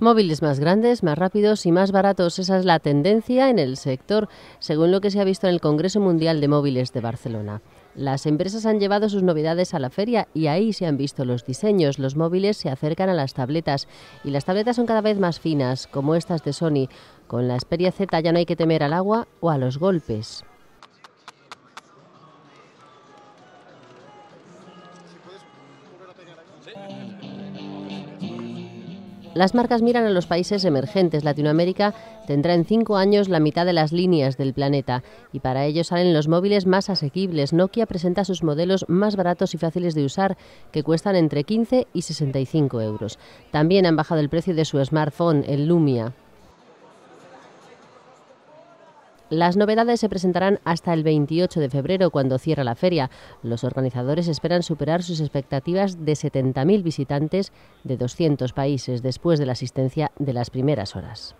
Móviles más grandes, más rápidos y más baratos, esa es la tendencia en el sector, según lo que se ha visto en el Congreso Mundial de Móviles de Barcelona. Las empresas han llevado sus novedades a la feria y ahí se han visto los diseños. Los móviles se acercan a las tabletas y las tabletas son cada vez más finas, como estas de Sony. Con la Xperia Z ya no hay que temer al agua o a los golpes. Las marcas miran a los países emergentes. Latinoamérica tendrá en cinco años la mitad de las líneas del planeta y para ello salen los móviles más asequibles. Nokia presenta sus modelos más baratos y fáciles de usar, que cuestan entre 15 y 65 euros. También han bajado el precio de su smartphone, el Lumia. Las novedades se presentarán hasta el 28 de febrero, cuando cierra la feria. Los organizadores esperan superar sus expectativas de 70.000 visitantes de 200 países después de la asistencia de las primeras horas.